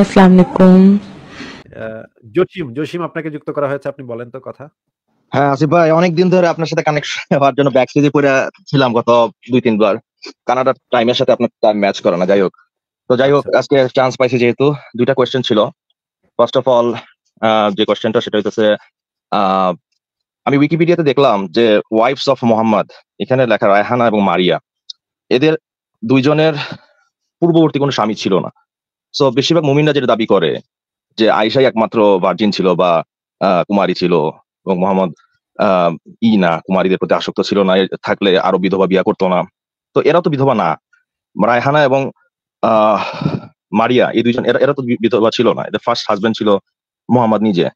আসসালামু আলাইকুম জসিম জসিম আপনাকে যুক্ত করা হয়েছে আপনি বলেন তো কথা হ্যাঁ আসিফ ভাই অনেকদিন ধরে আপনার সাথে কানেকশন হওয়ার জন্য ব্যাক স্টেজে পড়ে ছিলাম গত দুই তিনবার কানাডা টাইমের সাথে আপনার টাইম ম্যাচ করে না যাই হোক তো যাই হোক আচ্ছা। আজকে চান্স পাইছি যেহেতু দুইটা কোয়েশ্চেন ছিল ফার্স্ট অফ অল যে কোয়েশ্চেনটা সেটা হইতেছে আমি উইকিপিডিয়াতে দেখলাম যে ওয়াইফস অফ মোহাম্মদ এখানে লেখা রায়হানা এবং মারিয়া এদের দুইজনের পূর্ববর্তী কোনো স্বামী ছিল না সো বেশিরভাগ মুমিনরা যেটা দাবি করে যে আয়েশাই একমাত্র ভার্জিন ছিল বা কুমারী ছিল এবং মোহাম্মদ ই না কুমারীদের প্রতি আসক্ত ছিল না থাকলে আরো বিধবা বিয়া করতো না তো এরা তো বিধবা না রায়হানা এবং মারিয়া এই দুইজন এরা এরা তো বিধবা ছিল না এদের ফার্স্ট হাজবেন্ড ছিল মোহাম্মদ নিজে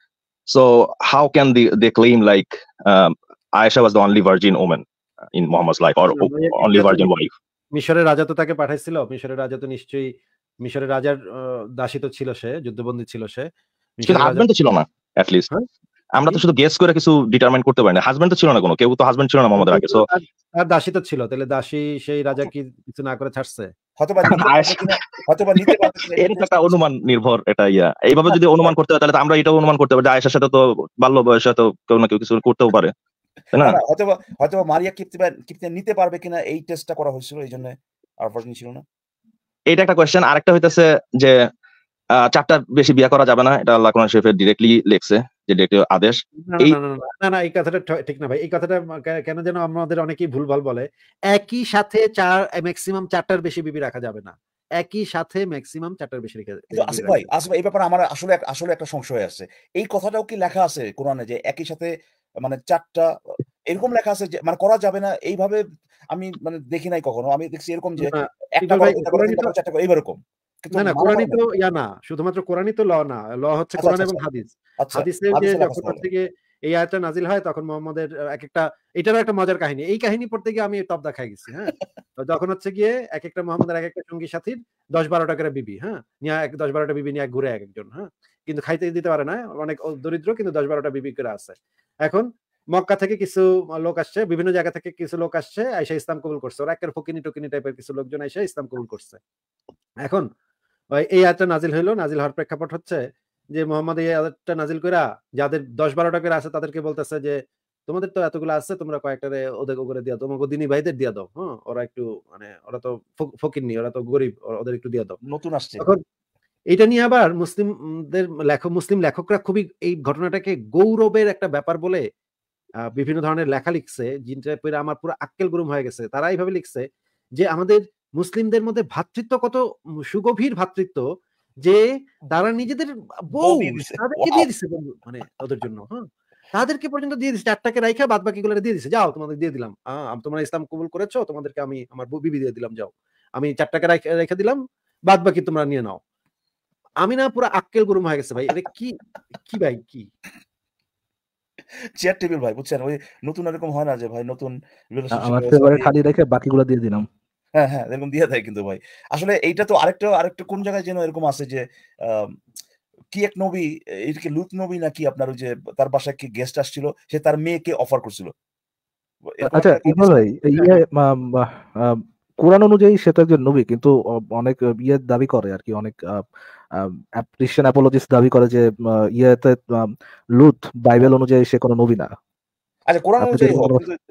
so how can the they claim like Ayesha was the only virgin women in Muhammad life or only virgin wife মিশরের রাজা তো তাকে পাঠাইছিল মিশরের রাজা তো নিশ্চয়ই মিশরের রাজার দাসী তো ছিল সে যুদ্ধবন্দী ছিল সে ছিল না অ্যাট লিস্ট আমরা তো শুধু গেস করে কিছু ডিটারমাইন করতে পারি না তো ছিল না কোনো কেউ তো ছিল না আমাদের আগে সো দাসী তো ছিল তাহলে দাসী সেই রাজা কি কিছু না করে ছাড়ছে অনুমান নির্ভর এটা ইয়া এইভাবে যদি অনুমান করতে হয় তাহলে আমরা এটাও অনুমান করতে পারি আয়েশার সাথে তো বাল্য বয়সে তো কেউ না কেউ কিছু করতেও পারে হয়তো হয়তো মারিয়া কিপ্তি নিতে পারবে কিনা এই টেস্টটা করা হয়েছিল এই জন্য আর ছিল না এটা একটা কোয়েশ্চেন আরেকটা হইতাছে যে চারটা বেশি বিয়া করা যাবে না এটা আল্লাহ কোরআন শরীফে ডিরেক্টলি লেখছে যে ডিরেক্টলি আদেশ না না এই কথাটা ঠিক না ভাই এই কথাটা কেন যেন আমাদের অনেকেই ভুলভাল বলে একই সাথে চার ম্যাক্সিমাম চারটার বেশি বিবি রাখা যাবে না একই সাথে ম্যাক্সিমাম চারটার বেশি রেখে আসলে আচ্ছা, আচ্ছা, ভাই আসলে আচ্ছা, এই ব্যাপারে আমার আসলে আসলে একটা সংশয় আছে এই কথাটাও কি লেখা আছে কোরআনে যে একই সাথে মানে চারটা এরকম লেখা আছে মানে করা যাবে না এইভাবে আমি মানে দেখি নাই কখনো আমি দেখছি এরকম যে একটা এইরকম না না কোরআনই তো ইয়া না শুধুমাত্র কোরআনই তো ল না ল হচ্ছে আচ্ছা, কোরআন আচ্ছা, এবং আচ্ছা। হাদিস হাদিসের যে যখন থেকে এই আয়াতটা নাজিল হয় তখন মোহাম্মদের এক একটা এটারও একটা মজার কাহিনী এই কাহিনী পড়তে গিয়ে আমি টপ দেখা গেছি হ্যাঁ যখন হচ্ছে গিয়ে এক একটা মোহাম্মদের এক একটা সঙ্গী সাথীর দশ বারোটা করে বিবি হ্যাঁ নিয়ে এক দশ বারোটা বিবি নিয়ে ঘুরে এক একজন হ্যাঁ কিন্তু খাইতে দিতে পারে না অনেক দরিদ্র কিন্তু দশ বারোটা বিবি করে আছে এখন মক্কা থেকে কিছু লোক আসছে বিভিন্ন জায়গা থেকে কিছু লোক আসছে আইসা ইসলাম কবুল করছে ওরা একের ফকিনি টকিনি টাইপের কিছু লোকজন আইসা ইসলাম কবুল করছে এখন এই আয়াতটা নাজিল হইলো নাজিল হওয়ার প্রেক্ষাপট হচ্ছে যে মোহাম্মদ এই আয়াতটা নাজিল কইরা যাদের দশ বারোটা করে আছে তাদেরকে বলতেছে যে তোমাদের তো এতগুলো আছে তোমরা কয়েকটা ওদের করে দিয়া দাও তোমাকে দিনী ভাইদের দিয়া দাও হ্যাঁ ওরা একটু মানে ওরা তো ফকির নি ওরা তো গরিব ওদের একটু দিয়া দাও নতুন আসছে এটা নিয়ে আবার মুসলিমদের লেখক মুসলিম লেখকরা খুবই এই ঘটনাটাকে গৌরবের একটা ব্যাপার বলে বিভিন্ন ধরনের লেখা লিখছে যেটা পড়ে আমার পুরো আক্কেল গরম হয়ে গেছে তারা এইভাবে লিখছে যে আমাদের মুসলিমদের মধ্যে ভ্রাতৃত্ব কত সুগভীর ভ্রাতৃত্ব যে তারা নিজেদের বউ তাদেরকে দিয়ে দিচ্ছে মানে ওদের জন্য হ্যাঁ তাদেরকে পর্যন্ত দিয়ে দিচ্ছে চারটাকে রাইখা বাদ বাকি গুলো দিয়ে দিচ্ছে যাও তোমাদের দিয়ে দিলাম আহ তোমরা ইসলাম কবুল করেছো তোমাদেরকে আমি আমার বিবি দিয়ে দিলাম যাও আমি চারটাকে রেখে দিলাম বাদ বাকি তোমরা নিয়ে নাও আমি না পুরো আক্কেল গরম হয়ে গেছে ভাই এটা কি কি ভাই কি চেয়ার টেবিল ভাই বুঝছেন ওই নতুন এরকম হয় না যে ভাই নতুন আমার ফেভারিট খালি রেখে বাকিগুলো দিয়ে দিলাম হ্যাঁ হ্যাঁ এরকম দিয়ে দেয় কিন্তু ভাই আসলে এইটা তো আরেকটা আরেকটা কোন জায়গায় যেন এরকম আছে যে কি এক নবী এটাকে লুত নবী নাকি আপনার ওই যে তার বাসায় কি গেস্ট আসছিল সে তার মেয়েকে অফার করছিল আচ্ছা ইকবাল ভাই ইয়ে, কোরআন অনুযায়ী সে তো একজন নবী কিন্তু অনেক ইয়ে দাবি করে আর কি অনেক ক্রিশ্চিয়ান অ্যাপোলজিস্ট দাবি করে যে ইয়েতে লুথ বাইবেল অনুযায়ী সে কোনো নবী না আচ্ছা কোরআন অনুযায়ী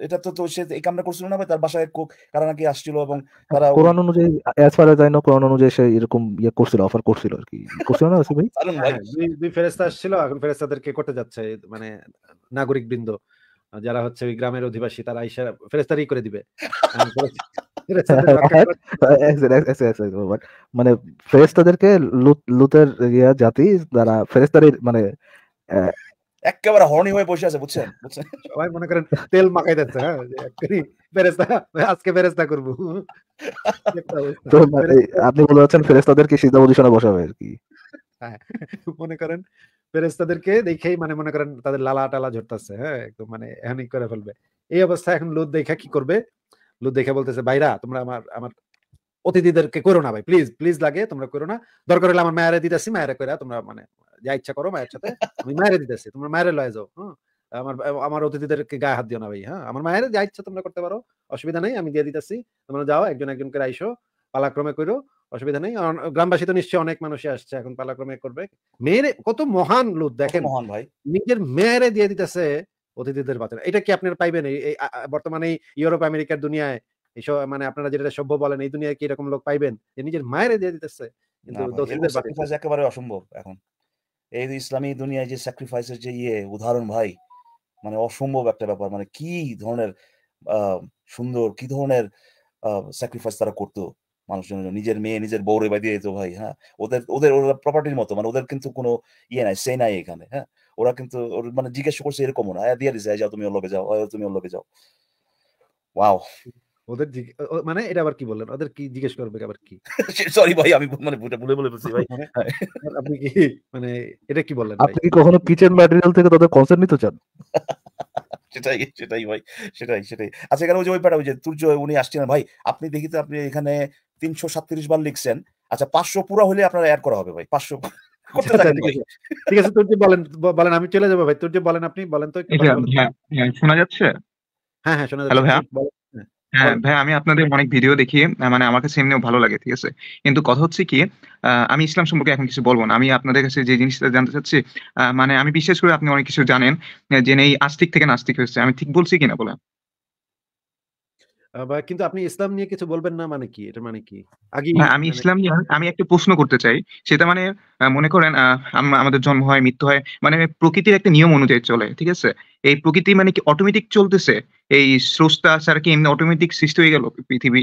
এটা তো তো সে এই কামটা করছিল না তার বাসায় কারা নাকি আসছিল এবং তারা কোরআন অনুযায়ী as far as I know Quran অনুযায়ী সে এরকম ইয়ে করছিল অফার করছিল আর কি করছিল না ভাই হ্যাঁ, দুই ফেরেশতা আসছিল এখন ফেরেশতাদেরকে করতে যাচ্ছে মানে নাগরিক বৃন্দ যারা হচ্ছে ওই গ্রামের অধিবাসী তারা আইসা ফেরেস্তারি করে দিবে মানে ফেরেস্তাদেরকে লুতের ইয়া জাতি তারা ফেরেস্তারি মানে একেবারে হর্নি হয়ে বসে আছে বুঝছেন সবাই মনে করেন তেল মাখাই দিচ্ছে হ্যাঁ ফেরেস্তা আজকে ফেরেস্তা করবো মানে আপনি বলে যাচ্ছেন ফেরেস্তাদেরকে সিদ্ধা পজিশনে বসাবে আর কি হ্যাঁ, মনে করেন দেখেই মানে মনে করেন তাদের লালা টালা ঝরতাছে হ্যাঁ একদম মানে এহানি করে ফেলবে এই অবস্থায় এখন দেখা কি করবে দেখা বলতেছে তোমরা আমার আমার অতিথিদেরকে করো না ভাই প্লিজ প্লিজ লাগে তোমরা করো না দরকার হলে আমার মায়েরা দিতেছি মায়েরা করে তোমরা মানে যা ইচ্ছা করো মায়ের সাথে আমি দিতেছি তোমরা মায়েরা লয়ে যাও আমার আমার অতিথিদেরকে গায়ে হাত দিও না ভাই হ্যাঁ আমার মায়ের যা ইচ্ছা তোমরা করতে পারো অসুবিধা নেই আমি দিয়ে দিতেছি তোমরা যাও একজন একজন করে আইসো পালাক্রমে করো অসুবিধা নেই গ্রামবাসী তো নিশ্চয়ই অনেক মানুষই আসছে এখন পালাক্রমে করবে মেয়ের কত মহান লোক দেখেন মহান ভাই নিজের মেয়েরে দিয়ে দিতেছে অতিথিদের বাচ্চা এটা কি আপনারা পাইবেন এই বর্তমানে ইউরোপ আমেরিকার দুনিয়ায় এইসব মানে আপনারা যেটা সভ্য বলেন এই দুনিয়ায় কি এরকম লোক পাইবেন যে নিজের মায়েরে দিয়ে দিতেছে কিন্তু একেবারে অসম্ভব এখন এই ইসলামী দুনিয়ায় যে স্যাক্রিফাইসের যে ইয়ে উদাহরণ ভাই মানে অসম্ভব একটা ব্যাপার মানে কি ধরনের সুন্দর কি ধরনের স্যাক্রিফাইস তারা করতো মানুষজন নিজের মেয়ে নিজের বউরে দিয়ে তো ভাই হ্যাঁ ওদের ওদের ওরা প্রপার্টির মতো মানে ওদের কিন্তু কোনো ইয়ে নাই সে নাই এখানে হ্যাঁ ওরা কিন্তু মানে জিজ্ঞেস করছে এরকম না দিয়ে দিছে যাও তুমি ওর যাও তুমি ওর যাও ওয়াও ওদের মানে এটা আবার কি বললেন ওদের কি জিজ্ঞেস করবে আবার কি সরি ভাই আমি মানে ভুলে বলে বলছি ভাই মানে, আপনি কি মানে এটা কি বললেন আপনি কি কখনো কিচেন ম্যাটেরিয়াল থেকে তাদের কনসার্ট নিতে চান সেটাই সেটাই ভাই সেটাই সেটাই আচ্ছা এখানে ওই যে ওই প্যাটা ওই যে সূর্য উনি আসছেন ভাই আপনি দেখিতে আপনি এখানে তিনশো সাতত্রিশ বার লিখছেন আচ্ছা পাঁচশো পুরো হলে আপনার অ্যাড করা হবে ভাই পাঁচশো ঠিক আছে তুর্য বলেন বলেন আমি চলে যাবো ভাই তুর্য বলেন আপনি বলেন তো হ্যাঁ, হ্যাঁ, শোনা যাচ্ছে হ্যাঁ হ্যাঁ শোনা যাচ্ছে হ্যালো ভাই হ্যাঁ ভাই আমি আপনাদের অনেক ভিডিও দেখি মানে আমার কাছে এমনিও ভালো লাগে ঠিক আছে কিন্তু কথা হচ্ছে কি আমি ইসলাম সম্পর্কে এখন কিছু বলবো না আমি আপনাদের কাছে যে জিনিসটা জানতে চাচ্ছি মানে আমি বিশেষ করে আপনি অনেক কিছু জানেন যে এই আস্তিক থেকে নাস্তিক হয়েছে আমি ঠিক বলছি কিনা বলে কিন্তু আপনি ইসলাম নিয়ে কিছু বলবেন না মানে কি এটা মানে কি আগে আমি মানে ইসলাম নিয়ে আমি একটা প্রশ্ন করতে চাই সেটা মানে মনে করেন আমাদের জন্ম হয় মৃত্যু হয় মানে প্রকৃতির একটা নিয়ম অনুযায়ী চলে ঠিক আছে এই প্রকৃতি মানে কি অটোমেটিক চলতেছে এই স্রষ্টা ছাড়া কি এমনি অটোমেটিক সৃষ্টি হয়ে গেল পৃথিবী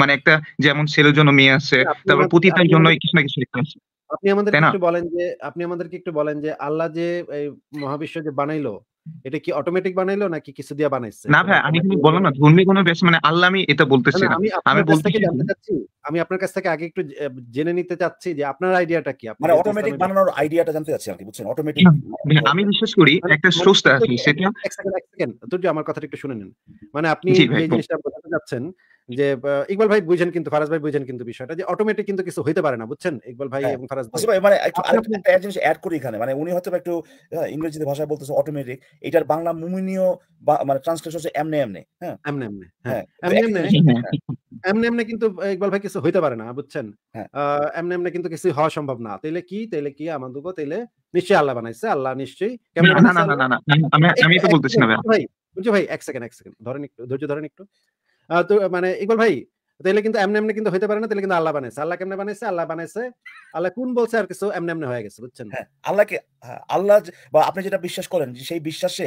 মানে একটা যেমন ছেলের জন্য মেয়ে আছে তারপর পতিতার জন্য কিছু না কিছু আছে আপনি আমাদের একটু বলেন যে আপনি আমাদেরকে একটু বলেন যে আল্লাহ যে এই মহাবিশ্ব যে বানাইলো এটা কি অটোমেটিক বানাইলো নাকি কিছু দিয়ে বানাইছে না ভাই মানে আমি কিন্তু বললাম না ধর্মী কোনো বেশ মানে আল্লাহ আমি এটা বলতেছি না আমি বলতে আমি আপনার কাছ থেকে আগে একটু জেনে নিতে চাচ্ছি যে আপনার আইডিয়াটা কি মানে অটোমেটিক বানানোর আইডিয়াটা জানতে চাচ্ছি আর কি বুঝছেন অটোমেটিক আমি বিশ্বাস করি মানে একটা স্রষ্টা আছে সেটা এক সেকেন্ড এক সেকেন্ড তুই আমার কথাটা একটু শুনে নিন মানে আপনি যে জিনিসটা বোঝাতে যাচ্ছেন যে ইকবাল ভাই বুঝেন কিন্তু ফারাজ ভাই বুঝেন কিন্তু বিষয়টা যে অটোমেটিক কিন্তু কিছু হইতে পারে না বুঝছেন ইকবাল ভাই হ্যাঁ। এবং ফারাজ ভাই মানে আরেকটা জিনিস অ্যাড করি এখানে মানে উনি হয়তো একটু হ্যাঁ, ইংরেজিতে ভাষায় বলতেছে অটোমেটিক এটার বাংলা মুমিনীয় মানে ট্রান্সলেশন হচ্ছে এমনে এমনে হ্যাঁ এমনে এমনে হ্যাঁ, হ্যাঁ এমনে এমনে এমনে এমনে কিন্তু ইকবাল ভাই কিছু হইতে পারে না বুঝছেন এমনে এমনে কিন্তু কিছু হওয়া সম্ভব না তাইলে কি তাইলে কি আমাদুগো তাইলে নিশ্চয়ই আল্লাহ বানাইছে আল্লাহ নিশ্চয়ই কেমন না না না না আমি তো বলতেছি না ভাই বুঝছো ভাই এক সেকেন্ড এক সেকেন্ড ধরেন একটু ধৈর্য ধরেন একটু তো মানে ইকবাল ভাই তাহলে কিন্তু এমনি এমনি কিন্তু হইতে পারে না তাহলে কিন্তু আল্লাহ বানাইছে আল্লাহ কেমনে বানাইছে আল্লাহ বানাইছে আল্লাহ কোন বলছে আর কিছু এমনি এমনি হয়ে গেছে বুঝছেন হ্যাঁ, আল্লাহকে হ্যাঁ, আল্লাহ বা আপনি যেটা বিশ্বাস করেন যে সেই বিশ্বাসে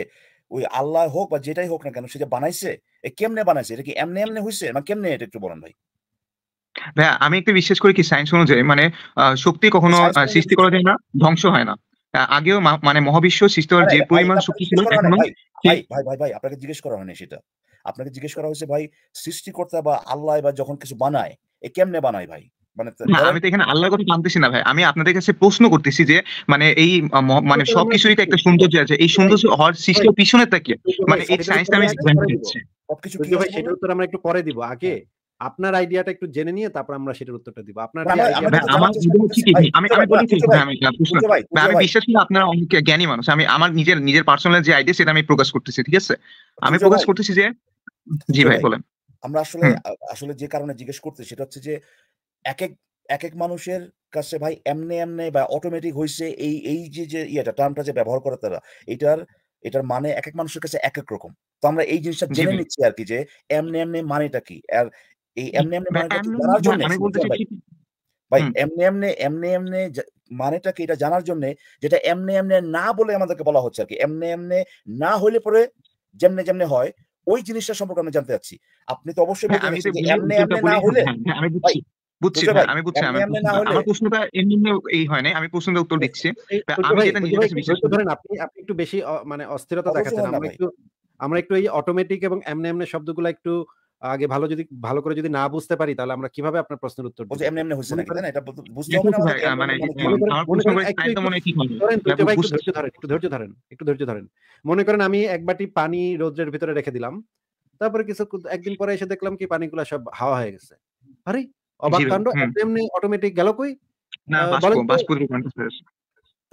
ওই আল্লাহ হোক বা যেটাই হোক না কেন সে যে বানাইছে এ কেমনে বানাইছে এটা কি এমনি এমনি হইছে না কেমনে এটা একটু বলেন ভাই ভাইয়া আমি একটু বিশ্বাস করি কি সায়েন্স অনুযায়ী মানে শক্তি কখনো সৃষ্টি করা যায় না ধ্বংস হয় না আগেও মানে মহাবিশ্ব সৃষ্টি হওয়ার যে পরিমাণ শক্তি ছিল এখনো ভাই ভাই ভাই আপনাকে জিজ্ঞেস করা হয়নি সেটা আপনাকে জিজ্ঞেস করা হয়েছে ভাই সৃষ্টিকর্তা বা আল্লাহ বা যখন কিছু বানায় এ কেমনে বানায় ভাই মানে আমি তো এখানে আল্লাহর কথা না ভাই আমি আপনাদের কাছে প্রশ্ন করতেছি যে মানে এই মানে সবকিছুরই তো একটা সৌন্দর্য আছে এই সৌন্দর্য হওয়ার সৃষ্টির পিছনে থাকে মানে এই সায়েন্সটা আমি সবকিছু কি ভাই সেটার মানে উত্তর আমরা একটু পরে দিব আগে হ্যাঁ। আপনার আইডিয়াটা একটু জেনে নিয়ে তারপর আমরা সেটার উত্তরটা দিব আপনার আমি আমি আমি বিশ্বাস করি আপনারা অনেক জ্ঞানী মানুষ আমি আমার নিজের নিজের পার্সোনাল যে আইডিয়া সেটা আমি প্রকাশ করতেছি ঠিক আছে আচ্ছা, আমি আচ্ছা, প্রকাশ করতেছি যে জি ভাই বলেন আমরা আসলে আসলে যে কারণে জিজ্ঞেস করতে সেটা হচ্ছে যে এক এক এক এক মানুষের কাছে ভাই এমনে এমনে বা অটোমেটিক হয়েছে এই এই যে যে ইয়েটা টার্মটা যে ব্যবহার করে তারা এটার এটার মানে এক এক মানুষের কাছে এক এক রকম তো আমরা এই জিনিসটা জেনে নিচ্ছি আর কি যে এমনি এমনি মানেটা কি আর এই এমনি এমনি মানেটা কি জানার মানে জন্য ভাই এমনি এমনি এমনি এমনি মানেটা কি এটা জানার জন্য যেটা এমনি এমনে না বলে আমাদেরকে বলা হচ্ছে আর কি এমনে এমনে না হলে পরে যেমনে যেমনে হয় ওই জিনিসটা সম্পর্কে আমি জানতে চাচ্ছি আপনি তো অবশ্যই এমনি হ্যাঁ, এমনি না হ্যাঁ, হলে হ্যাঁ, আমি বুঝছি বুঝছি আমি বুঝছি আমার প্রশ্নটা এমনি এই হয় নাই আমি প্রশ্নের উত্তর দিচ্ছি আমি যেটা নিজের বিশ্বাস ধরেন আপনি আপনি একটু বেশি মানে অস্থিরতা দেখাচ্ছেন আমরা একটু আমরা একটু এই অটোমেটিক এবং এমনি এমনি শব্দগুলো একটু আগে ভালো যদি ভালো করে যদি না বুঝতে পারি তাহলে আমরা কিভাবে আপনার প্রশ্নের উত্তর দেব এমনি এমনি হচ্ছে নাকি না এটা বুঝতে হবে না মানে একটু ধরেন একটু ধৈর্য ধরেন একটু ধৈর্য ধরেন মনে করেন আমি এক বাটি পানি রোদ্রের ভিতরে রেখে দিলাম তারপরে কিছু একদিন পরে এসে দেখলাম কি পানিগুলো সব হাওয়া হয়ে গেছে আরে অবাক কাণ্ড এমনি অটোমেটিক গেল কই না বাষ্প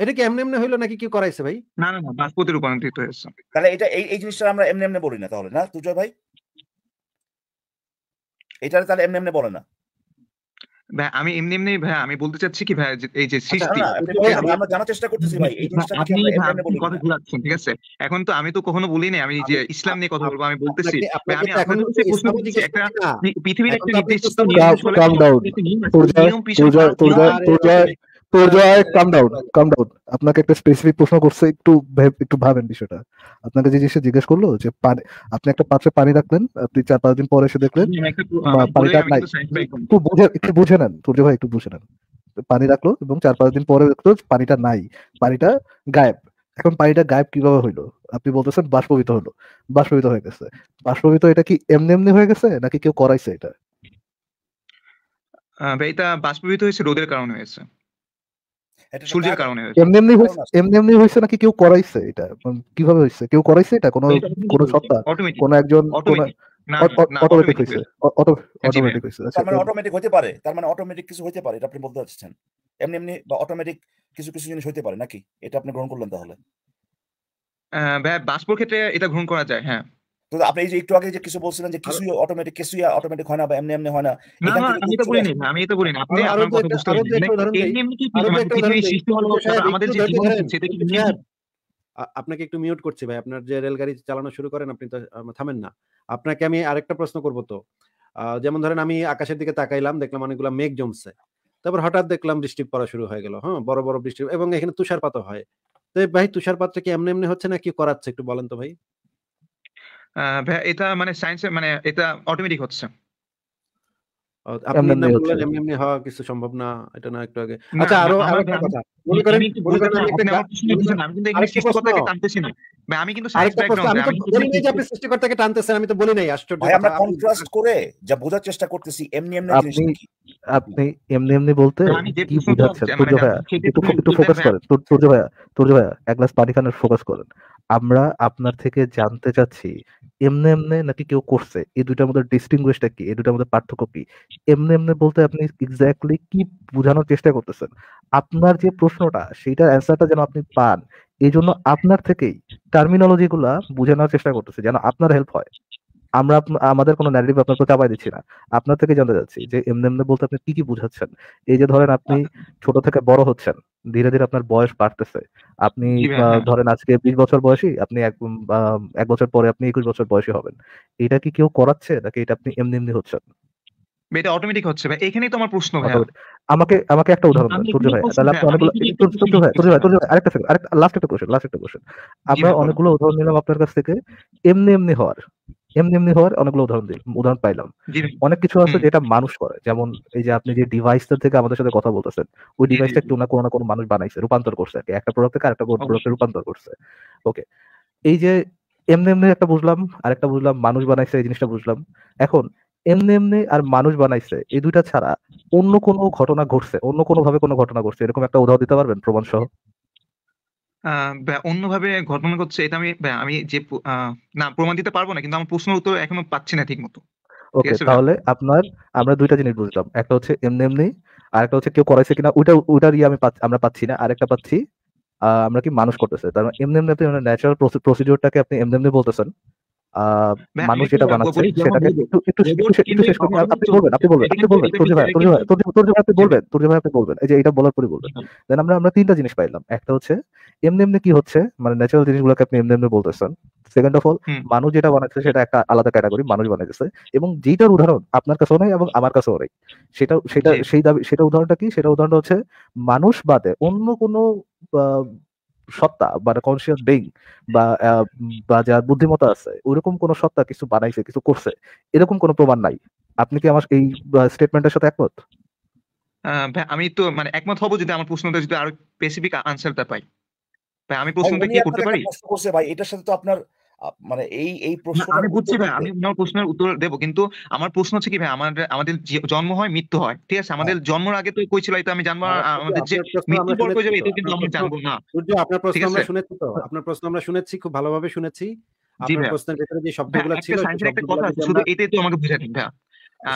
এটা কি এমনি এমনি হইলো নাকি কি করাইছে ভাই না না না বাষ্পতে রূপান্তরিত হয়েছে তাহলে এটা এই জিনিসটা আমরা এমনি এমনি বলি না তাহলে না তুজয় ভাই এটা তাহলে এমনি এমনি বলে না ভাই আমি এমনি এমনি ভাই আমি বলতে চাচ্ছি কি ভাই এই যে আচ্ছা, সৃষ্টি হ্যাঁ, আমরা জানার চেষ্টা করতেছি ভাই এই জিনিসটা আপনি কথা ঘুরাচ্ছেন ঠিক আছে এখন তো আমি তো কখনো বলি নাই আমি যে ইসলাম নিয়ে কথা বলবো আমি বলতেছি আমি এখন প্রশ্ন করছি যে একটা মানে পৃথিবীর একটা নির্দিষ্ট নিয়ম প্রজয় কাম ডাউন কাম ডাউন আপনাকে একটা স্পেসিফিক প্রশ্ন করছে একটু একটু ভাবেন বিষয়টা আপনাকে যে জিনিসটা জিজ্ঞেস করলো যে পানি আপনি একটা পাত্রে পানি রাখলেন আপনি চার পাঁচ দিন পরে এসে দেখলেন পানিটা নাই একটু বুঝে একটু বুঝে নেন সূর্য ভাই একটু বুঝে নেন পানি রাখলো এবং চার পাঁচ দিন পরে দেখলো পানিটা নাই পানিটা গায়েব এখন পানিটা গায়েব কিভাবে হইলো আপনি বলতেছেন বাষ্পবিত হলো বাষ্পবিত হয়ে গেছে বাষ্পবিত এটা কি এমনি এমনি হয়ে গেছে নাকি কেউ করাইছে এটা এটা বাষ্পীভূত হয়েছে রোদের কারণে হয়েছে অটোমেটিক হ্যাঁ, মানে আচ্ছা, হতে পারে তার মানে অটোমেটিক কিছু হতে পারে এটা আপনি বলতে চাচ্ছেন এমনি এমনি বা অটোমেটিক কিছু কিছু জিনিস হতে পারে নাকি এটা আপনি গ্রহণ করলেন তাহলে ক্ষেত্রে এটা গ্রহণ করা যায় হ্যাঁ তো আপনি এই যে একটু আগে যে কিছু বলছিলেন যে কিছুই অটোমেটিক কিছুই অটোমেটিক হয় না বা এমনি এমনি হয় না আমি এটা বলি আমি এটা বলি আপনি আপনার কথা বুঝতে আমাদের যে জীবন হচ্ছে এটা কি হ্যাঁ। আপনাকে একটু মিউট করছি ভাই আপনার যে রেলগাড়ি চালানো শুরু করেন আপনি তো থামেন না আপনাকে আমি আরেকটা প্রশ্ন করব তো যেমন ধরেন আমি আকাশের দিকে তাকাইলাম দেখলাম অনেকগুলো মেঘ জমছে তারপর হঠাৎ দেখলাম বৃষ্টি পড়া শুরু হয়ে গেল হ্যাঁ বড় বড় বৃষ্টি এবং এখানে তুষারপাত হয় তো ভাই তুষারপাতটা কি এমনি এমনি হচ্ছে না কি করাচ্ছে একটু বলেন তো ভাই এটা মানে সায়েন্সে মানে এটা অটোমেটিক হচ্ছে আপনি এমনি এমনি সৃষ্টিকর্তাকে টানতেছেন আমি যা বোঝার চেষ্টা করতেছি এমনি এমনি আপনি এমনি এমনি বলতে কি মানে ভাইয়া একটু ফোকাস করেন ভাইয়া এক গ্লাস পানি খানের ফোকাস করেন আমরা আপনার থেকে জানতে চাচ্ছি এমনি এমনি নাকি কেউ করছে এই দুইটার মধ্যে ডিস্টিংগুইশটা কি এই দুইটার মধ্যে পার্থক্য কি এমনি এমনি বলতে আপনি এক্স্যাক্টলি কি বোঝানোর চেষ্টা করতেছেন আপনার যে প্রশ্নটা সেইটার অ্যান্সারটা যেন আপনি পান এই জন্য আপনার থেকেই গুলা বোঝানোর চেষ্টা করতেছে যেন আপনার হেল্প হয় আমরা আমাদের কোনো ন্যারেটিভ আপনার প্রতি চাপাই দিচ্ছি না আপনার থেকে জানতে চাচ্ছি যে এমনি এমনি বলতে আপনি কি কি বুঝাচ্ছেন এই যে ধরেন আপনি আচ্ছা। ছোট থেকে বড় হচ্ছেন ধীরে ধীরে আপনার বয়স বাড়তেছে আপনি হ্যাঁ। ধরেন আজকে বিশ বছর বয়সী আপনি এক বছর পরে আপনি একুশ বছর বয়সী হবেন এটা কি কেউ করাচ্ছে নাকি এটা আপনি এমনি এমনি হচ্ছেন এটা অটোমেটিক হচ্ছে ভাই এখানেই তো প্রশ্ন ভাই আমাকে আমাকে একটা উদাহরণ দেন সূর্য ভাই তাহলে আপনি অনেকগুলো সূর্য ভাই সূর্য ভাই সূর্য ভাই আরেকটা সেকেন্ড আরেকটা লাস্ট একটা কোশ্চেন লাস্ট একটা কোশ্চেন আমরা অনেকগুলো উদাহরণ নিলাম আপনার কাছ থেকে এমনি এমনি হওয়ার এমনি এমনি হওয়ার অনেকগুলো উদাহরণ দিল উদাহরণ পাইলাম অনেক কিছু আছে যেটা মানুষ করে যেমন এই যে আপনি যে ডিভাইসটা থেকে আমাদের সাথে কথা বলতেছেন ওই ডিভাইসটা একটু না কোনো না কোনো মানুষ বানাইছে রূপান্তর করছে আর কি একটা প্রোডাক্ট থেকে আরেকটা প্রোডাক্টে রূপান্তর করছে ওকে এই যে এমনি এমনি একটা বুঝলাম আরেকটা বুঝলাম মানুষ বানাইছে এই জিনিসটা বুঝলাম এখন এমনি এমনি আর মানুষ বানাইছে এই দুইটা ছাড়া অন্য কোনো ঘটনা ঘটছে অন্য কোনো ভাবে কোনো ঘটনা ঘটছে এরকম একটা উদাহরণ দিতে পারবেন প্রমাণ সহ বা অন্যভাবে ঘটনা ঘটছে এটা আমি আমি যে না প্রমাণ দিতে পারবো না কিন্তু আমার প্রশ্নের উত্তর এখনো পাচ্ছি না ঠিক মতো ওকে তাহলে আপনার আমরা দুইটা জিনিস বুঝলাম একটা হচ্ছে এমনি এমনি আর একটা হচ্ছে কেউ করাইছে কিনা ওইটা ওটার ইয়ে আমি আমরা পাচ্ছি না আর একটা পাচ্ছি আমরা কি মানুষ করতেছে তার মানে এমনি এমনি আপনি ন্যাচারাল মানে প্রসিডিওরটাকে আপনি এমনি এমনি বলতেছেন মানুষ যেটা বানাচ্ছে সেটাকে একটু একটু শেষ আপনি বলবেন আপনি বলবেন বলবেন তোর ভাই তোর ভাই আপনি বলবেন তোর ভাই আপনি বলবেন এই যে এটা বলার পরে বলবেন দেন আমরা আমরা তিনটা জিনিস পাইলাম একটা হচ্ছে এমনি এমনি কি হচ্ছে মানে ন্যাচারাল জিনিসগুলোকে আপনি এমনি এমনি বলতেছেন সেকেন্ড অফ অল মানুষ যেটা বানাচ্ছে সেটা একটা আলাদা ক্যাটাগরি মানুষ বানাইতেছে এবং যেটার উদাহরণ আপনার কাছেও নেই এবং আমার কাছেও নেই সেটা সেটা সেই দাবি সেটা উদাহরণটা কি সেটা উদাহরণটা হচ্ছে মানুষ বাদে অন্য কোনো সত্তা বা কনসিয়াস বিং বা বা যার বুদ্ধিমত্তা আছে ওইরকম কোন সত্তা কিছু বানাইছে কিছু করছে এরকম কোনো প্রমাণ নাই আপনি কি আমার এই স্টেটমেন্টের সাথে একমত আমি তো মানে একমত হব যদি আমার প্রশ্নটা যদি আরো স্পেসিফিক আনসারটা পাই ভাই আমি প্রশ্নটা কি করতে পারি ভাই এটার সাথে তো আপনার মানে এই এই প্রশ্ন আমি বুঝছি ভাই আমি প্রশ্নের উত্তর দেব কিন্তু আমার প্রশ্ন হচ্ছে কি ভাই আমাদের আমাদের জন্ম হয় মৃত্যু হয় ঠিক আছে আমাদের হ্যাঁ। জন্মের আগে তো এটা আমি জানবো আমাদের যে মৃত্যু পর কই যাবে এটা কিন্তু আমরা জানবো না সূর্য আপনার প্রশ্ন আমরা শুনেছি তো আপনার প্রশ্ন আমরা শুনেছি খুব ভালোভাবে শুনেছি আপনার প্রশ্নের ভিতরে যে শব্দগুলো ছিল একটা কথা শুধু এটাই তো আমাকে বুঝাতে ভাই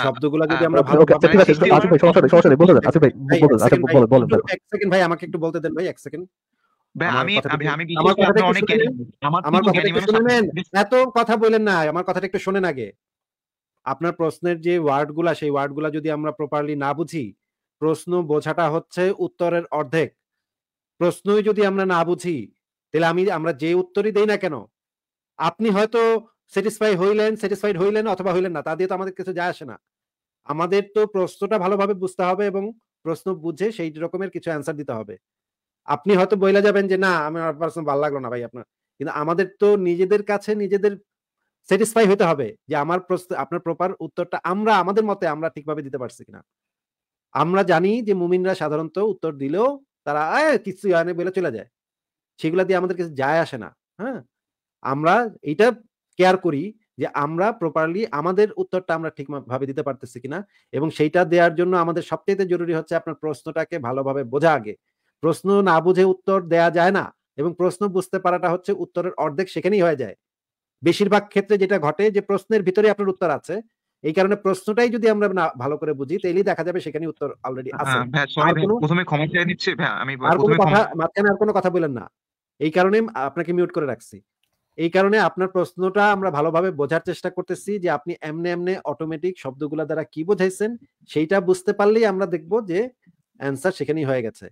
শব্দগুলো যদি আমরা ভালো ঠিক আছে আসিফ ভাই সমস্যা নেই সমস্যা নেই আসিফ ভাই আচ্ছা এক সেকেন্ড ভাই আমাকে একটু বলতে দেন ভাই এক সেকেন্ড এত কথা বলেন না আমার কথাটা একটু শোনেন আগে আপনার প্রশ্নের যে ওয়ার্ড গুলা সেই ওয়ার্ড গুলা যদি আমরা প্রপারলি না বুঝি প্রশ্ন বোঝাটা হচ্ছে উত্তরের অর্ধেক প্রশ্নই যদি আমরা না বুঝি তাহলে আমি আমরা যে উত্তরই দেই না কেন আপনি হয়তো স্যাটিসফাই হইলেন স্যাটিসফাইড হইলেন অথবা হইলেন না তা দিয়ে তো আমাদের কিছু যায় আসে না আমাদের তো প্রশ্নটা ভালোভাবে বুঝতে হবে এবং প্রশ্ন বুঝে সেই রকমের কিছু অ্যান্সার দিতে হবে আপনি হয়তো বইলা যাবেন যে না আমি পার্সোনাল ভালো লাগলো না ভাই আপনার কিন্তু আমাদের তো নিজেদের কাছে নিজেদের স্যাটিসফাই হতে হবে যে আমার প্রশ্ন আপনার প্রপার উত্তরটা আমরা আমাদের মতে আমরা ঠিকভাবে দিতে পারছি কিনা আমরা জানি যে মুমিনরা সাধারণত উত্তর দিলেও তারা কিছু হয়নি বলে চলে যায় সেগুলা দিয়ে আমাদের কাছে যায় আসে না হ্যাঁ আমরা এটা কেয়ার করি যে আমরা প্রপারলি আমাদের উত্তরটা আমরা ঠিকভাবে দিতে পারতেছি কিনা এবং সেইটা দেওয়ার জন্য আমাদের সবচেয়ে জরুরি হচ্ছে আপনার প্রশ্নটাকে ভালোভাবে বোঝা আগে প্রশ্ন না বুঝে উত্তর দেয়া যায় না এবং প্রশ্ন বুঝতে পারাটা হচ্ছে উত্তরের অর্ধেক সেখানেই হয়ে যায় বেশিরভাগ ক্ষেত্রে যেটা ঘটে যে প্রশ্নের ভিতরে আপনার উত্তর আছে এই কারণে প্রশ্নটাই যদি আমরা না ভালো করে বুঝি তাইলে দেখা যাবে সেখানে উত্তর অলরেডি হ্যাঁ, আছে হ্যাঁ, প্রথমে ক্ষমা চাই দিচ্ছি হ্যাঁ, আমি আর কোনো কথা মাঝখানে আর কোনো কথা বলেন না এই কারণে আপনাকে মিউট করে রাখছি এই কারণে আপনার প্রশ্নটা আমরা ভালোভাবে বোঝার চেষ্টা করতেছি যে আপনি এমনে এমনে অটোমেটিক শব্দগুলা দ্বারা কি বোঝাইছেন সেইটা বুঝতে পারলেই আমরা দেখব যে অ্যান্সার সেখানেই হয়ে গেছে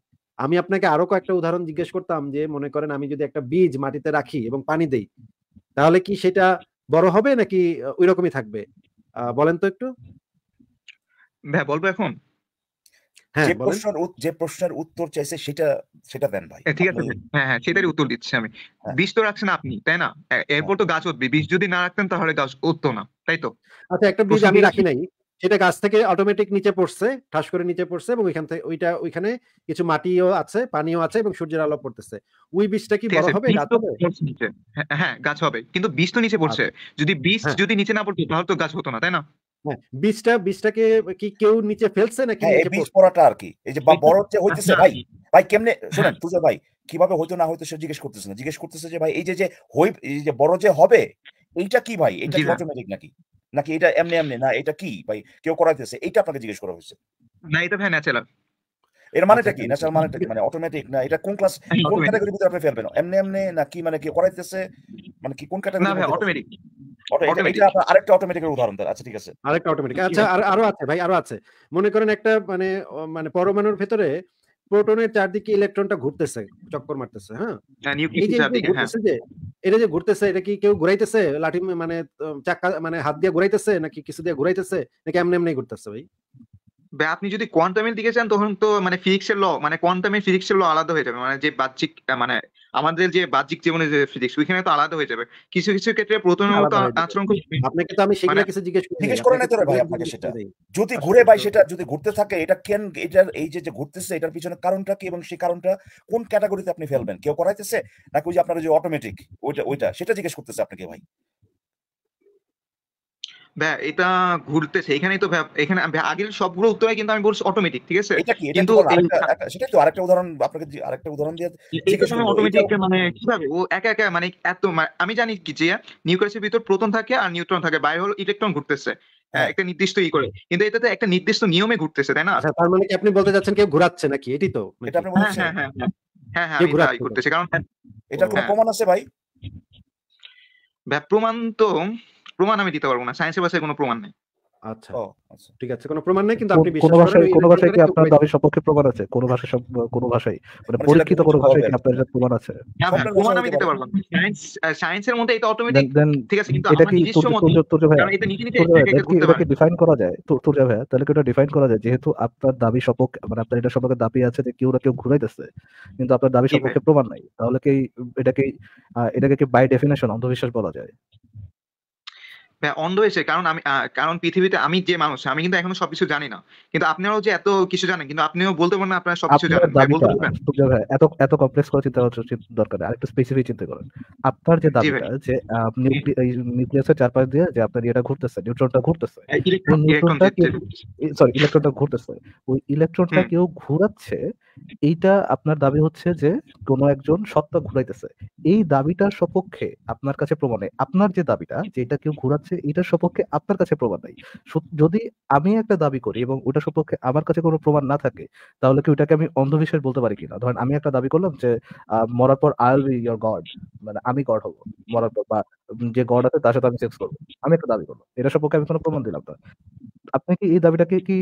আমি আপনাকে আরো কয়েকটা উদাহরণ জিজ্ঞেস করতাম যে মনে করেন আমি যদি একটা বীজ মাটিতে রাখি এবং পানি দেই তাহলে কি সেটা বড় হবে নাকি ওই রকমই থাকবে বলেন তো একটু হ্যাঁ বলবো এখন হ্যাঁ প্রশ্নের যে প্রশ্নের উত্তর চাইছে সেটা সেটা দেন ভাই হ্যাঁ, ঠিক আছে হ্যাঁ হ্যাঁ সেটারই উত্তর দিচ্ছি আমি হ্যাঁ। বীজ তো রাখছেন আপনি তাই না এরপর তো গাছ উঠবে বীজ যদি না রাখতেন তাহলে গাছ উঠতো না তাই তো আচ্ছা একটা বীজ আমি রাখি নাই সেটা গাছ থেকে অটোমেটিক নিচে পড়ছে ঠাস করে নিচে পড়ছে এবং ওইখান থেকে ওইটা ওইখানে কিছু মাটিও আছে পানিও আছে এবং সূর্যের আলো পড়তেছে ওই বীজটা কি বড় হবে গাছ হবে হ্যাঁ, হ্যাঁ গাছ হবে কিন্তু বীজ তো নিচে পড়ছে আচ্ছা, যদি বীজ হ্যাঁ। যদি নিচে না পড়তো তাহলে তো গাছ হতো না তাই না হ্যাঁ, বীজটা বীজটাকে কি কেউ নিচে ফেলছে নাকি বীজ পড়াটা আর কি এই যে বড় যে হইতেছে ভাই ভাই কেমনে ভাই কিভাবে হইতো না হয়তো সে জিজ্ঞেস করতেছে না জিজ্ঞেস করতেছে যে ভাই এই যে যে হই এই যে বড় যে হবে এইটা কি ভাই এটা অটোমেটিক নাকি নাকি এটা এমনি এমনি না এটা কি ভাই কেউ করাইতেছে এটা আপনাকে জিজ্ঞেস করা হয়েছে না এটা ভাই ন্যাচারাল এর মানেটা কি ন্যাচারাল আচ্ছা, আচ্ছা। মানেটা কি মানে অটোমেটিক না এটা কোন ক্লাস হ্যাঁ, কোন ক্যাটাগরির ভিতরে আপনি ফেলবেন এমনি এমনি না কি মানে কি করাইতেছে মানে কি কোন ক্যাটাগরি না ভাই অটোমেটিক আরেকটা অটোমেটিকের উদাহরণ আচ্ছা ঠিক আছে আরেকটা অটোমেটিক আচ্ছা আরো আছে ভাই আরো আছে মনে করেন একটা মানে মানে পরমাণুর ভেতরে প্রোটনের চারদিকে ইলেকট্রনটা ঘুরতেছে চক্কর মারতেছে হ্যাঁ, হ্যাঁ, হ্যাঁ। এটা যে ঘুরতেছে এটা কি কেউ ঘুরাইতেছে লাঠি মানে চাকা মানে হাত দিয়ে ঘুরাইতেছে নাকি কিছু দিয়ে ঘুরাইতেছে নাকি এমনি এমনি ঘুরতেছে ভাই আপনি যদি কোয়ান্টামের দিকে চান তখন তো মানে ফিজিক্স এর ল মানে ফিজিক্স এর ল আলাদা হয়ে যাবে মানে যে বাহ্যিক মানে আমাদের যে বাহ্যিক জীবনে যে ফিজিক্স ওইখানে তো আলাদা হয়ে যাবে কিছু কিছু ক্ষেত্রে প্রথমে তো আচরণ খুব আপনাকে তো আমি সেগুলো কিছু মানে জিজ্ঞেস করি জিজ্ঞেস করে নাই তো ভাই আপনাকে সেটা যদি ঘুরে ভাই আচ্ছা। সেটা যদি ঘুরতে থাকে এটা কেন এটা এই যে যে ঘুরতেছে এটার পিছনে কারণটা কি এবং সেই কারণটা কোন ক্যাটাগরিতে আপনি ফেলবেন কেউ করাইতেছে নাকি ওই যে আপনার যে অটোমেটিক ওইটা ওইটা সেটা জিজ্ঞেস করতেছে আপনাকে ভাই ভাই এটা ঘুরতে সেইখানেই তো এখানে আগের সবগুলো উত্তরই কিন্তু আমি বলছি অটোমেটিক ঠিক আছে কিন্তু সেটা তো আরেকটা উদাহরণ আপনাকে আরেকটা উদাহরণ দিয়ে এটা সময় অটোমেটিক মানে কিভাবে ও একা একা মানে এত আমি জানি কি যে নিউক্লিয়াসের ভিতর প্রোটন থাকে আর নিউট্রন থাকে বাইরে হলো ইলেকট্রন ঘুরতেছে হ্যাঁ। হ্যাঁ, একটা নির্দিষ্ট ই করে কিন্তু এটা তো একটা নির্দিষ্ট নিয়মে ঘুরতেছে তাই না আচ্ছা, তার মানে কি আপনি বলতে যাচ্ছেন কেউ ঘোরাচ্ছে নাকি এটি তো মানে এটা আপনি বলছেন হ্যাঁ হ্যাঁ হ্যাঁ হ্যাঁ ঘোরাই হ্যাঁ, ঘুরতেছে কারণ এটা কোনো প্রমাণ আছে ভাই প্রমাণ তো প্রমাণ আমি দিতে পারবো না সায়েন্সের ভাষায় কোনো প্রমাণ নেই আচ্ছা, আচ্ছা। ঠিক আছে কোনো কিন্তু আপনি ভাষায় কোন মানে মানে ভাষায় আপনার আছে ভাষায় কোন ভাষায় এটা ডিফাইন করা যায় তাহলে ডিফাইন করা যায় যেহেতু আপনার দাবি সপক্ষে মানে আপনার এটা সপক্ষে দাবি আছে যে কেউ না কেউ ঘুরাইতেছে কিন্তু আপনার দাবি সপক্ষে প্রমাণ নাই তাহলে কি এটাকে এটাকে কি বাই ডেফিনেশন অন্ধবিশ্বাস বলা যায় হ্যাঁ, অন্ধ হয়েছে কারণ আমি কারণ পৃথিবীতে আমি যে মানুষ আমি কিন্তু এখনো সবকিছু জানি না কিন্তু আপনারাও যে এত কিছু জানেন কিন্তু আপনিও বলতে পারেন আপনারা সবকিছু জানেন হ্যাঁ, বলতে হ্যাঁ, এত এত কমপ্লেক্স করে চিন্তা করার দরকার একটু স্পেসিফিক চিন্তা করেন আপনার যে দাবিটা যে নিউক্লিয়াসের চারপাশ দিয়ে যে আপনার এটা ঘুরতেছে নিউট্রনটা ঘুরতেছে সরি ইলেকট্রনটা ঘুরতেছে ওই ইলেকট্রনটা কেউ ঘুরাচ্ছে এইটা আপনার দাবি হচ্ছে যে কোনো একজন সত্তা ঘুরাইতেছে এই দাবিটার সপক্ষে আপনার কাছে প্রমাণ নেই আপনার যে দাবিটা যেটা কেউ ঘুরাচ্ছে এটার সপক্ষে আপনার কাছে প্রমাণ নাই যদি আমি একটা দাবি করি এবং ওটা সপক্ষে আমার কাছে কোনো প্রমাণ না থাকে তাহলে কি ওটাকে আমি অন্ধবিশ্বাস বলতে পারি কিনা ধরেন আমি একটা দাবি করলাম যে মরার পর আই বি ইয়োর গড মানে আমি গড হবো মরার পর বা যে গড আছে তার সাথে আমি সেক্স করবো আমি একটা দাবি করলাম এটা সপক্ষে আমি কোনো প্রমাণ দিলাম না আপনি কি এই দাবিটাকে কি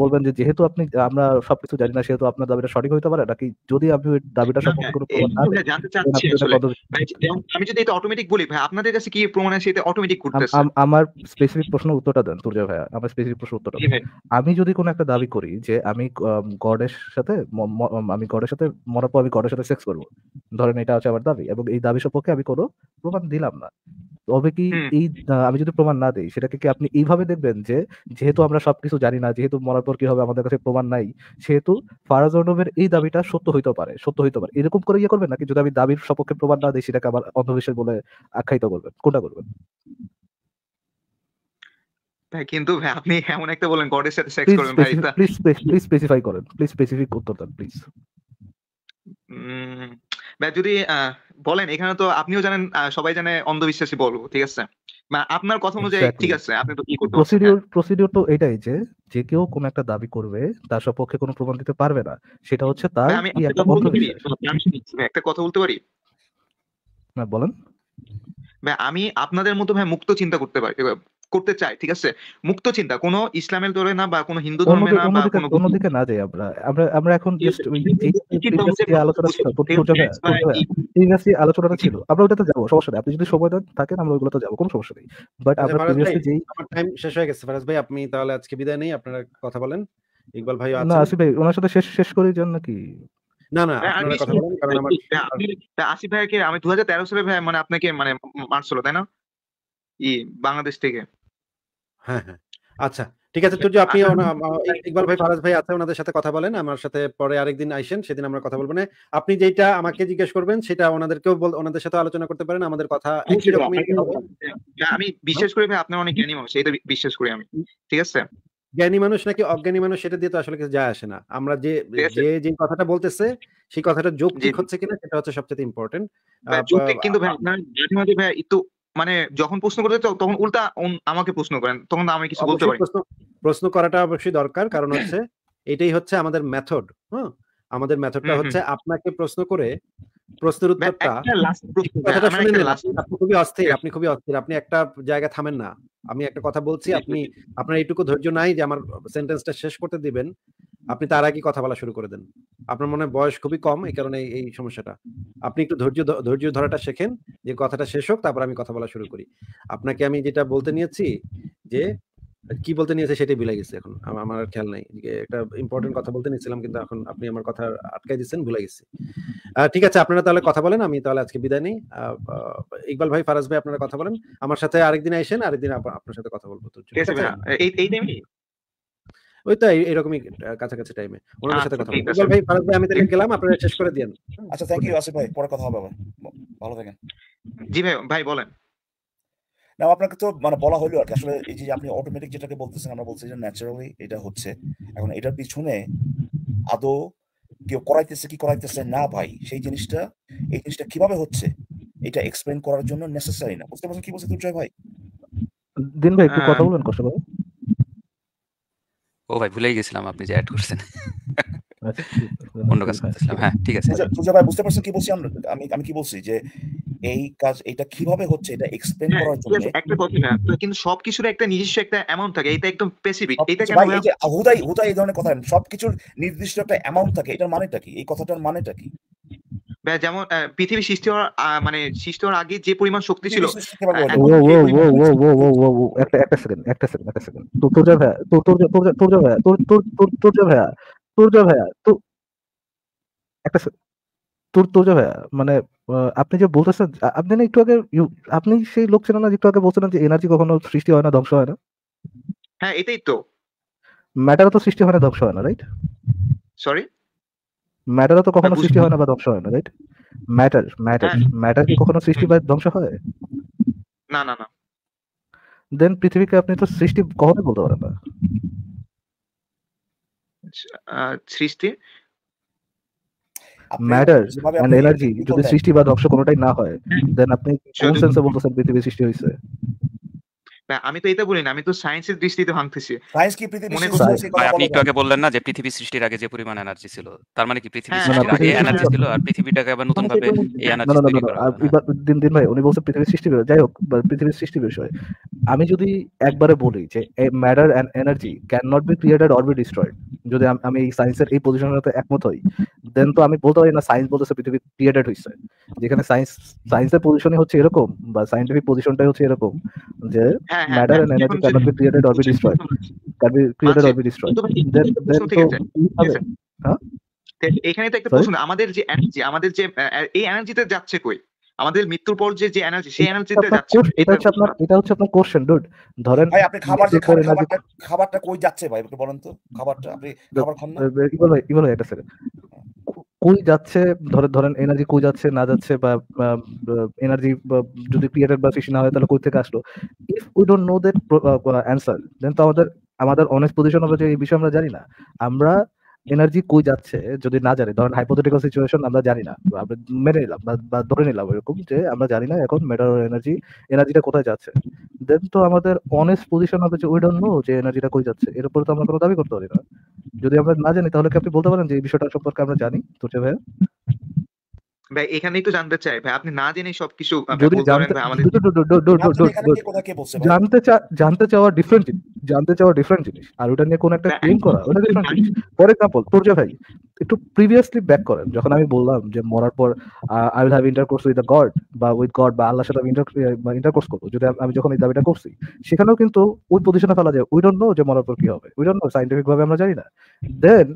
বলবেন যে যেহেতু আপনি আমরা সবকিছু জানি না সেহেতু আপনার দাবিটা সঠিক হইতে পারে নাকি যদি আপনি দাবিটা সম্পর্কে কোনো প্রমাণ না জানতে আমি যদি এটা অটোমেটিক বলি ভাই আপনাদের কাছে কি প্রমাণ আছে এটা অটোমেটিক করতেছে আমার স্পেসিফিক প্রশ্নের উত্তরটা দেন তুরজা ভাই আমার স্পেসিফিক প্রশ্নের উত্তরটা আমি যদি কোনো একটা দাবি করি যে আমি গডের সাথে আমি গডের সাথে মরার পর আমি গডের সাথে সেক্স করব ধরেন এটা হচ্ছে আমার দাবি এবং এই দাবি সম্পর্কে আমি কোনো প্রমাণ দিলাম না তবে কি এই আমি যদি প্রমাণ না দিই সেটাকে কি আপনি এইভাবে দেখবেন যে যেহেতু আমরা সবকিছু জানি না যেহেতু মরার পর কি হবে আমাদের কাছে প্রমাণ নাই সেহেতু ফারাজ অর্ণবের এই দাবিটা সত্য হইতে পারে সত্য হইতে পারে এরকম করে ইয়ে করবেন নাকি যদি আমি দাবির সপক্ষে প্রমাণ না দিই সেটাকে আবার অন্ধবিশ্বাস বলে আখ্যায়িত করবেন কোনটা করবেন কিন্তু আপনি এমন একটা বলেন গডের সাথে সেক্স করবেন ভাই প্লিজ প্লিজ স্পেসিফাই করেন প্লিজ স্পেসিফিক উত্তর দেন প্লিজ যদি বলেন এখানে তো আপনিও জানেন সবাই জানে অন্ধবিশ্বাসী বলবো ঠিক আছে আপনার কথা অনুযায়ী ঠিক আছে আপনি তো কি করতে প্রসিডিউর হ্যাঁ। প্রসিডিউর তো এটাই যে যে কেউ কোনো একটা দাবি করবে তার সপক্ষে কোনো প্রমাণ দিতে পারবে না সেটা হচ্ছে তার আমি একটা কথা বলতে পারি হ্যাঁ বলেন আমি আপনাদের মতো ভাই মুক্ত চিন্তা করতে পারি করতে চাই ঠিক আছে মুক্ত চিন্তা কোনো ইসলামের ধরে না বা কোনো হিন্দু ধর্মে না বা কোনো দিকে না যাই আমরা আমরা আমরা এখন জাস্ট ওই আলোচনা আলোচনাটা ছিল আমরা ওটাতে যাবো সমস্যা নেই আপনি যদি সময় দেন থাকেন আমরা ওগুলোতে যাবো কোনো সমস্যা নেই বাট আমরা প্রিভিয়াসলি যেই আমার টাইম শেষ হয়ে গেছে ফারাজ ভাই আপনি তাহলে আজকে বিদায় নেই আপনারা কথা বলেন ইকবাল ভাই না আসিফ ভাই ওনার সাথে শেষ শেষ করে যান নাকি না না হ্যাঁ, আপনারা কথা আসিফ ভাইকে আমি তেরো সালে ভাই মানে আপনাকে মানে মারছিল তাই না ই বাংলাদেশ থেকে হ্যাঁ হ্যাঁ আচ্ছা ঠিক আছে তুই আপনি ইকবাল ভাই ফারাজ ভাই আছে ওনাদের সাথে কথা বলেন আমার সাথে পরে আরেকদিন আইসেন সেদিন আমরা কথা বলবো না মানে আপনি যেটা আমাকে জিজ্ঞেস করবেন সেটা ওনাদেরকেও ওনাদের সাথে আলোচনা করতে পারেন আমাদের কথা আমি বিশেষ করে আপনার অনেক জ্ঞানী মানুষ এটা বিশ্বাস করি আমি ঠিক আছে জ্ঞানী মানুষ নাকি অজ্ঞানী মানুষ সেটা দিয়ে তো আসলে কিছু যায় আসে না আমরা যে যে যে কথাটা বলতেছে সেই কথাটা যৌক্তিক হচ্ছে কিনা সেটা হচ্ছে সবচেয়ে ইম্পর্টেন্ট কিন্তু ভাই আপনার মানুষ ভাই একটু মানে যখন প্রশ্ন করতে তখন উল্টা আমাকে প্রশ্ন করেন তখন আমি কিছু বলতে পারি প্রশ্ন করাটা অবশ্যই দরকার কারণ হচ্ছে এটাই হচ্ছে আমাদের মেথড হ্যাঁ আমাদের মেথডটা হচ্ছে আপনাকে প্রশ্ন করে প্রশ্নের উত্তরটা মানে খুবই অস্থির আপনি খুবই অস্থির আপনি একটা জায়গা থামেন না আমি একটা কথা বলছি আপনি আপনার ধৈর্য নাই যে আমার সেন্টেন্সটা শেষ করতে দিবেন আপনি তার আগে কথা বলা শুরু করে দেন আপনার মনে বয়স খুবই কম এই কারণে এই সমস্যাটা আপনি একটু ধৈর্য ধৈর্য ধরাটা শেখেন যে কথাটা শেষ হোক তারপর আমি কথা বলা শুরু করি আপনাকে আমি যেটা বলতে নিয়েছি যে কি বলতে নিয়েছে সেটাই ভুলে গেছে এখন আমার আর খেয়াল নাই একটা ইম্পর্টেন্ট কথা বলতে নিয়েছিলাম কিন্তু এখন আপনি আমার কথা আটকাই দিচ্ছেন ভুলে গেছি ঠিক আছে আপনারা তাহলে কথা বলেন আমি তাহলে আজকে বিদায় নেই ইকবাল ভাই ফারাজ ভাই আপনারা কথা বলেন আমার সাথে আরেকদিন আসেন আরেকদিন আপনার সাথে কথা বলবো এই টাইমে ওই তো এরকমই কাছাকাছি টাইমে ওনার আচ্ছা, সাথে কথা ইকবাল ভাই ফারাজ ভাই আমি তাহলে গেলাম আপনারা শেষ করে দিন আচ্ছা থ্যাংক ইউ আসিফ ভাই পরে কথা হবে ভালো থাকেন জি ভাই ভাই বলেন না আপনাকে তো মানে বলা হলো আর কি আসলে এই যে আপনি অটোমেটিক যেটাকে বলতেছেন আমরা বলছি যে ন্যাচারালি এটা হচ্ছে এখন এটার পিছনে আদৌ কেউ করাইতেছে কি করাইতেছে না ভাই সেই জিনিসটা এই জিনিসটা কিভাবে হচ্ছে এটা এক্সপ্লেন করার জন্য নেসেসারি না বুঝতে পারছেন কি বলছে দুর্জয় ভাই দিন ভাই একটু কথা হ্যাঁ। বলেন কষ্ট করে ও ভাই ভুলে গেছিলাম আপনি যে অ্যাড করছেন আচ্ছা, অন্য কাজ করতেছিলাম হ্যাঁ ঠিক আছে সুজা আচ্ছা, ভাই বুঝতে পারছেন কি বলছি আমরা আমি আমি কি বলছি যে এই কাজ এটা কিভাবে হচ্ছে এটা এক্সপ্লেন হ্যাঁ, করার জন্য একটা কথা হ্যাঁ। না কিন্তু সবকিছুর একটা নিজস্ব একটা অ্যামাউন্ট থাকে এটা একদম স্পেসিফিক এটা কেন হুদাই হুদাই এই ধরনের কথা সবকিছুর নির্দিষ্ট একটা অ্যামাউন্ট থাকে এটার মানেটা কি এই কথাটার মানেটা কি যেমন পৃথিবী সৃষ্টি হওয়ার মানে সৃষ্টি হওয়ার আগে যে পরিমাণ শক্তি ছিল একটা একটা সেকেন্ড একটা সেকেন্ড একটা সেকেন্ড তোর যা ভাইয়া তোর তোর তোর যা ভাইয়া তোর তোর তোর তোর যা ভাইয়া তোর যা ভাইয়া তো একটা তোর তোর যা ভাইয়া মানে আপনি যে বলতেছেন আপনি না একটু আগে আপনি সেই লোক ছিলেন না একটু আগে বলছিলেন যে এনার্জি কখনো সৃষ্টি হয় না ধ্বংস হয় না হ্যাঁ এটাই তো ম্যাটার তো সৃষ্টি হয় না ধ্বংস হয় না রাইট সরি ম্যাটার তো কখনো হ্যাঁ, সৃষ্টি হয় না বা ধ্বংস হয় না রাইট ম্যাটার ম্যাটার ম্যাটার কি কখনো সৃষ্টি বা ধ্বংস হয় না না না দেন পৃথিবীকে আপনি তো সৃষ্টি কখনো বলতে পারেন না আচ্ছা, সৃষ্টি ম্যাটার এন্ড এনার্জি যদি সৃষ্টি বা ধ্বংস কোনোটাই না হয় দেন আপনি কোন সেন্সে বলতেছেন পৃথিবী সৃষ্টি হয়েছে আমি তো এটা বলি না আমি তো সায়েন্সের দৃষ্টিতে ভাঙতেছি সায়েন্স কি পৃথিবী ভাই আপনি একটু আগে বললেন না যে পৃথিবী সৃষ্টির আগে যে পরিমাণ এনার্জি ছিল তার মানে কি পৃথিবী হ্যাঁ, সৃষ্টির হ্যাঁ, আগে এনার্জি ছিল আর পৃথিবীটাকে আবার নতুন ভাবে এই এনার্জি তৈরি করা দিন দিন ভাই উনি বলছে পৃথিবী সৃষ্টি করে যাই হোক পৃথিবীর সৃষ্টি বিষয় আমি যদি একবারে বলি যে এই matter and energy cannot be created or be destroyed যদি আমি এই সায়েন্সের এই পজিশনের সাথে একমত হই দেন তো আমি বলতে পারি না সায়েন্স বলতেছে পৃথিবী ক্রিয়েটেড হইছে যেখানে সায়েন্স সায়েন্সের পজিশনই হচ্ছে এরকম বা সায়েন্টিফিক পজিশনটাই হচ্ছে এরকম যে হ্যাঁ, হ্যাঁ, matter হ্যাঁ, and energy cannot be created or be destroyed. Can be created or be আচ্ছা, destroyed. Then, then এখানে তো একটা প্রশ্ন আমাদের যে এনার্জি আমাদের যে এই এনার্জিতে যাচ্ছে কই আমাদের মৃত্যুর পর যে যে এনার্জি সেই এনার্জিতে যাচ্ছে এটা হচ্ছে আপনার এটা হচ্ছে আপনার কোশ্চেন ডুড ধরেন ভাই আপনি খাবার খাবারটা খাবারটা কই যাচ্ছে ভাই একটু বলেন তো খাবারটা আপনি খাবার খান না কি বলে এটা স্যার কই যাচ্ছে ধরে ধরেন এনার্জি কই যাচ্ছে না যাচ্ছে বা এনার্জি যদি ক্রিয়েটেড বা সৃষ্টি না হয় তাহলে কই থেকে আসলো if we don't know that answer then তো আমাদের আমাদের অনেক পজিশন হবে যে এই বিষয়ে আমরা জানি না আমরা এনার্জি কই যাচ্ছে যদি না জানি ধরেন হাইপোথেটিক্যাল সিচুয়েশন আমরা জানি না আমরা মেনে নিলাম বা ধরে নিলাম এরকম যে আমরা জানি না এখন মেটার এনার্জি এনার্জিটা কোথায় যাচ্ছে দেন তো আমাদের অনেস্ট পজিশন হবে যে উই ডোন্ট নো যে এনার্জিটা কই যাচ্ছে এর উপরে তো আমরা কোনো দাবি করতে পারি না যদি আমরা না জানি তাহলে কি আপনি বলতে পারেন যে এই বিষয়টা সম্পর্কে আমরা জানি তো ভাইয়া ভাই এখানেই তো জানতে চাই ভাই আপনি না জেনে সবকিছু যদি জানতে জানতে চাওয়া ডিফারেন্ট জিনিস জানতে চাওয়া ডিফারেন্ট জিনিস আর ওটা নিয়ে কোন একটা ক্লেম করা ওটা ডিফারেন্ট জিনিস ফর এক্সাম্পল ভাই একটু প্রিভিয়াসলি ব্যাক করেন যখন আমি বললাম যে মরার পর I will have intercourse with the god বা উইথ গড বা আল্লাহর সাথে আমি ইন্টারকোর্স করবো যদি আমি যখন এই দাবিটা করছি সেখানেও কিন্তু ওই পজিশনে ফেলা যায় উই ডোন্ট নো যে মরার পর কি হবে উই ডোন্ট নো সাইন্টিফিক ভাবে আমরা জানি না দেন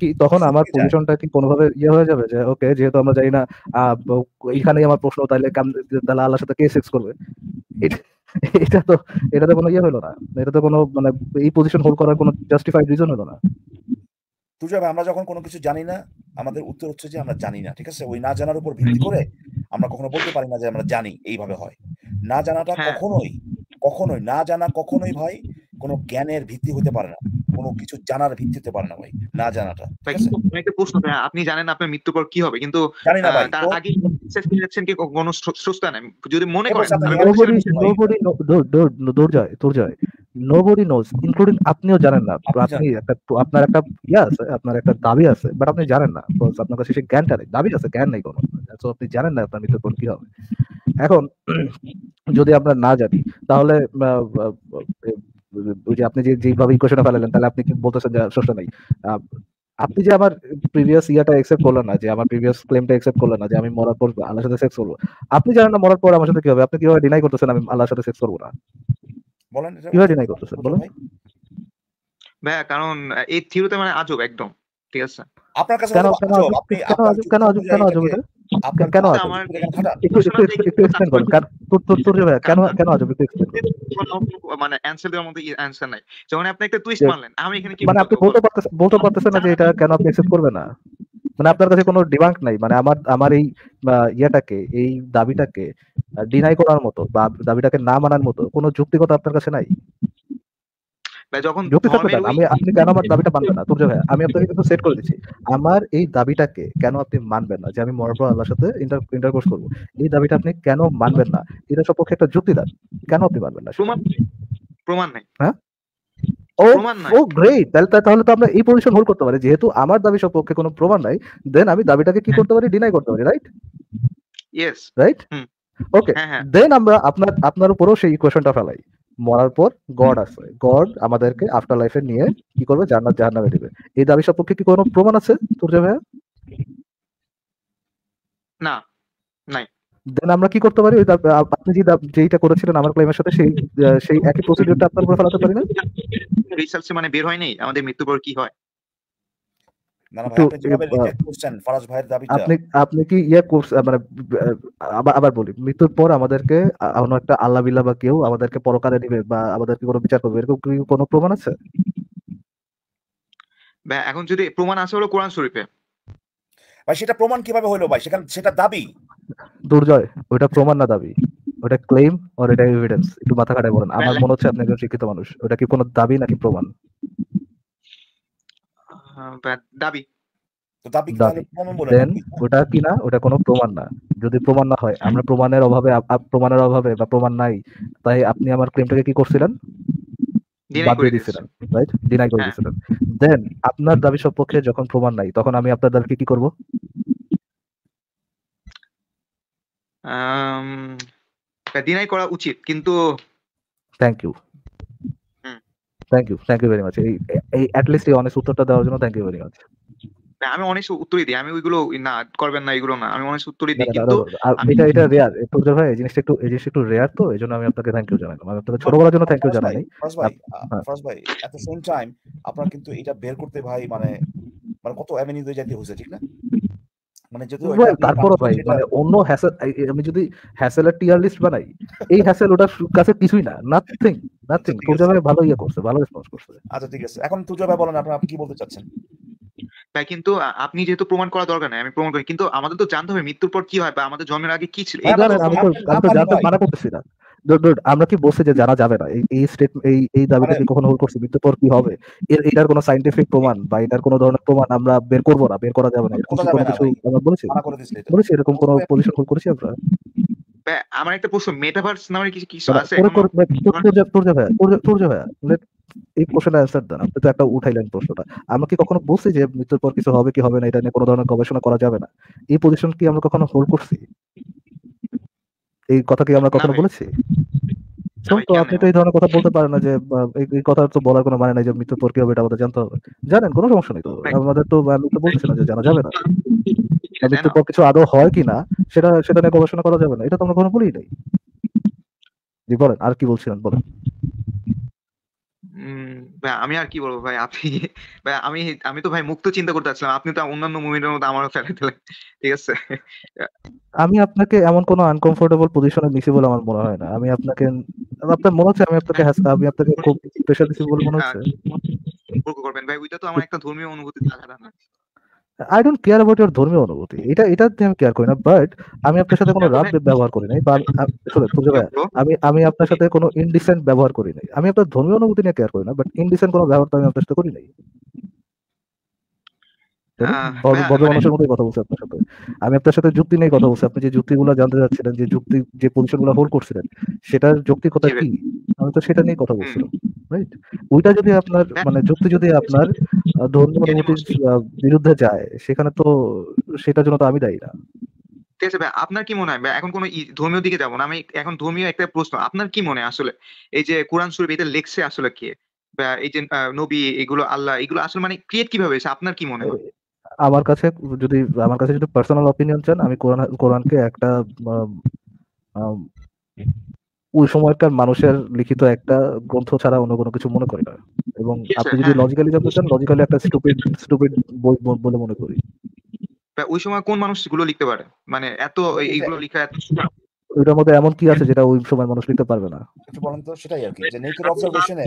কি তখন আমার পজিশনটা কি কোনোভাবে ইয়ে হয়ে যাবে যে ওকে যেহেতু আমরা জানি না এখানেই আমার প্রশ্ন তাহলে তাহলে আল্লাহ সাথে কে সেক্স করবে এটা তো এটা তো কোনো ইয়ে হলো না এটা তো কোনো মানে এই পজিশন হোল্ড করার কোনো জাস্টিফাইড রিজন হলো না তুষার আমরা যখন কোনো কিছু জানি না আমাদের উত্তর হচ্ছে যে আমরা জানি না ঠিক আছে ওই না জানার উপর ভিত্তি করে আমরা কখনো বলতে পারি না যে আমরা জানি এইভাবে হয় না জানাটা হ্যাঁ। কখনোই কখনোই না জানা কখনোই ভাই কোনো জ্ঞানের ভিত্তি হতে পারে না কোনো কিছু জানার ভিত্তি হতে পারে না ভাই না জানাটা আপনি জানেন আপনার মৃত্যুর পর কি হবে কিন্তু জানি না ভাই তার আগে বিশ্বাস করে যাচ্ছেন কি কোনো নাই যদি মনে করেন নোজ ইনক্লুডিং আপনিও জানেন না আপনি একটা আপনার একটা ইয়ে আছে আপনার একটা দাবি আছে বাট আপনি জানেন না আপনার কাছে সেই জ্ঞানটা নেই দাবি আছে জ্ঞান নেই কোনো আপনি জানেন না আপনার মৃত্যুর পর কি হবে এখন যদি আমরা না জানি তাহলে ওই আপনি যে যেভাবে ইকুয়েশনে ফেলালেন তাহলে আপনি কি বলতেছেন যে স্রষ্টা নাই আপনি যে আমার প্রিভিয়াস ইয়াটা এক্সেপ্ট করলেন না যে আমার প্রিভিয়াস ক্লেমটা এক্সেপ্ট করলেন না যে আমি মরার পর আল্লাহর সাথে সেক্স করবো আপনি জানেন না মরার পর আমার সাথে কি হবে আপনি কিভাবে ডিনাই করতেছেন আমি আল্লাহর সাথে সেক্স করবো না বলেন কিভাবে ডিনাই করতেছেন বলেন ভাই কারণ এই থিওরিতে মানে আজব একদম ঠিক আছে আপনার কাছে কেন কেন আজব কেন আজব কেন আজব আপনার বলতে পারতেছেন না যে এটা কেন আপনি না মানে আপনার কাছে কোনো ডিবাঙ্ক নাই মানে আমার আমার এই ইয়েটাকে এই দাবিটাকে ডিনাই করার মতো বা দাবিটাকে না মানার মতো কোন যুক্তিগত আপনার কাছে নাই আমার এই দাবিটাকে কেন আপনি মানবেন না যে আমি মরব আল্লাহর সাথে ইন্টারকোর্স এই দাবিটা আপনি কেন মানবেন না এটা সপক্ষে একটা যুক্তি দেন কেন আপনি মানবেন না প্রমাণ হ্যাঁ ও গ্রেট তাহলে তাহলে তো আমরা এই পজিশন হোল্ড করতে পারি যেহেতু আমার দাবি সপক্ষে কোনো প্রমাণ নাই দেন আমি দাবিটাকে কি হ্যাঁ। করতে পারি ডিনাই করতে পারি right yes right okay then আমরা আপনার আপনার উপরও সেই ইকুয়েশনটা ফেলাই মরার পর গড আসবে গড আমাদেরকে আফটার লাইফে নিয়ে কি করবে জান্নাত জাহান্নামে দিবে এই দাবি সম্পর্কে কি কোনো প্রমাণ আছে যে ভাইয়া না নাই দেন আমরা কি করতে পারি ওই আপনি যে যেটা করেছিলেন আমার ক্লেমের সাথে সেই সেই একই প্রসিডিউরটা আপনার উপরে ফেলাতে পারি না রিসার্চ মানে বের হয়নি আমাদের মৃত্যুর পর কি হয় মৃত্যুর পর আমাদেরকে একটা আল্লাহ বিল্লাহ বা কেউ আমাদেরকে পরকালে বা বিচার করবে আছে এখন যদি প্রমাণ আছে কোরআন শরীফে ভাই সেটা প্রমাণ কিভাবে হলো ভাই সেখানে সেটা দাবি দুর্জয় ওটা প্রমাণ না দাবি ওটা ক্লেম আর এটা এভিডেন্স একটু মাথা কাটায় বলেন আমার মনে হচ্ছে আপনি একজন শিক্ষিত মানুষ ওটা কি কোনো দাবি নাকি প্রমাণ হ্যাঁ, দাবি ওটা কি না ওটা কোনো প্রমাণ না যদি প্রমাণ না হয় আমরা প্রমাণের অভাবে প্রমাণের অভাবে বা প্রমাণ নাই তাই আপনি আমার ক্লেমটাকে কি করছিলেন রাইট করে দেন হ্যাঁ। আপনার দাবি সপক্ষে যখন প্রমাণ নাই তখন আমি আপনার দাবিকে কি করব করা উচিত কিন্তু thank you thank you thank you very much এই এট অ্যাট লিস্ট এই অনেস্ট উত্তরটা দেওয়ার জন্য থ্যাংক ইউ ভেরি মাচ না আমি অনেক উত্তরই দিই আমি ওইগুলো না করবেন না এগুলো না আমি অনেক উত্তরই দিই কিন্তু এটা এটা রেয়ার তোদের ভাই এই জিনিসটা একটু এই জিনিসটা একটু রেয়ার তো এজন্য আমি আপনাকে থ্যাংক ইউ জানাই আমি আপনাকে ছোট বলার জন্য থ্যাংক ইউ জানাই ফার্স্ট ভাই এট দ্য সেম টাইম আপনারা কিন্তু এটা বের করতে ভাই মানে মানে কত অ্যাভেনিউ দিয়ে যেতে হইছে ঠিক না আচ্ছা ঠিক আছে এখন আপনি আপনি কি বলতে চাচ্ছেন তাই কিন্তু আপনি যেহেতু প্রমাণ করা দরকার নাই আমি প্রমাণ করি কিন্তু আমাদের তো জানতে হবে মৃত্যুর পর কি হয় বা আমাদের জন্মের আগে কি ছিল হ্যাঁ, মানে মানা আমরা কি বলছি যে জানা যাবে না এই স্টেট এই এই দাবিটা মানে কি কখনো হোল্ড করছে মৃত্যুর পর কি হবে এর এটার কোনো সাইন্টিফিক প্রমাণ বা এটার কোনো ধরনের প্রমাণ আমরা বের করব না বের করা যাবে না এরকম কোনো কিছু আমরা বলেছি বলেছি এরকম কোনো পজিশন হোল্ড করেছি আমরা আমার একটা প্রশ্ন মেটাভার্স নামের কিছু কিছু আছে এই কোশ্চেনের অ্যান্সার দেন আপনি তো একটা উঠাইলেন প্রশ্নটা আমরা কি কখনো বলছি যে মৃত্যুর পর কিছু হবে কি হবে না এটা নিয়ে কোনো ধরনের গবেষণা করা যাবে না এই পজিশন কি আমরা কখনো হোল্ড করছি এই কথা কি আমরা কখনো বলেছি তো আপনি তো এই ধরনের কথা বলতে পারেন না যে এই কথা তো বলার কোনো মানে নাই যে মৃত্যুর পর কি হবে এটা আমাদের জানতে হবে জানেন কোনো সমস্যা নেই তো আমাদের তো আমি তো না যে জানা যাবে না মৃত্যুর পর কিছু আদৌ হয় কিনা সেটা সেটা নিয়ে গবেষণা করা যাবে না এটা তো আমরা কোনো বলি নাই জি বলেন আর কি বলছিলেন বলেন ভাই আমি আর কি বলবো ভাই আপনি ভাই আমি আমি তো ভাই মুক্ত চিন্তা করতে চাচ্ছিলাম আপনি তো অন্যান্য মুভির মতো আমারও ফেলে দিলেন ঠিক আছে আমি আপনাকে এমন কোনো আনকমফোর্টেবল পজিশনে দিছি বলে আমার মনে হয় না আমি আপনাকে আপনার মনে হচ্ছে আমি আপনাকে হাসতে আমি আপনাকে খুব স্পেশাল কিছু বলে মনে হচ্ছে আচ্ছা, করবেন ভাই ওইটা তো আমার একটা ধর্মীয় অনুভূতি থাকা না I don't care about your ধর্মীয় অনুভূতি এটা এটা আমি কেয়ার করি না বাট আমি আপনার সাথে কোনো রাগ ব্যবহার করি নাই বা আমি আমি আপনার সাথে কোনো ইনডিসেন্ট ব্যবহার করি নাই আমি আপনার ধর্মীয় অনুভূতি নিয়ে কেয়ার করি না বাট ইনডিসেন্ট কোনো ব্যবহার আমি আপনার সাথে করি নাই হ্যাঁ, মানে- মানুষের মতোই কথা বলছি আপনার সাথে আমি আপনার সাথে যুক্তি নিয়ে কথা বলছি আপনি যে যুক্তি যুক্তিগুলো জানতে চাচ্ছিলেন যে যুক্তি যে পজিশনগুলো হোল্ড করছিলেন সেটার যৌক্তিকতা কি আমি তো সেটা নিয়ে কথা বলছিলাম রাইট ওইটা যদি আপনার হ্যাঁ। মানে যুক্তি যদি আপনার ধর্মীয় অনুভূতির বিরুদ্ধে যায় সেখানে তো সেটার জন্য তো আমি দায়ী না ঠিক আছে ভাই আপনার কি মনে হয় এখন কোনো ধর্মীয় দিকে যাবো না আমি এখন ধর্মীয় একটা প্রশ্ন আপনার কি মনে হয় আসলে এই যে কোরআন শরীফ এটা লেখছে আসলে কে এই যে নবী এগুলো আল্লাহ এগুলো আসলে মানে ক্রিয়েট কিভাবে হয়েছে আপনার কি মনে হয় আমার কাছে যদি আমার কাছে যদি পার্সোনাল অপিনিয়ন চান আমি কোরআন কোরআনকে একটা ওই সময়কার মানুষের লিখিত একটা গ্রন্থ ছাড়া অন্য কোনো কিছু মনে করি না এবং আপনি যদি লজিক্যালি জানতে চান লজিক্যালি একটা স্টুপিড স্টুপিড বই বলে মনে করি ওই সময় কোন মানুষগুলো লিখতে পারে মানে এত এইগুলো লেখা এত ওইটার মধ্যে এমন কি আছে যেটা ওই সময় মানুষ লিখতে পারবে না একটু আচ্ছা, বলেন তো সেটাই আর কি যে নেচার অবজারভেশনে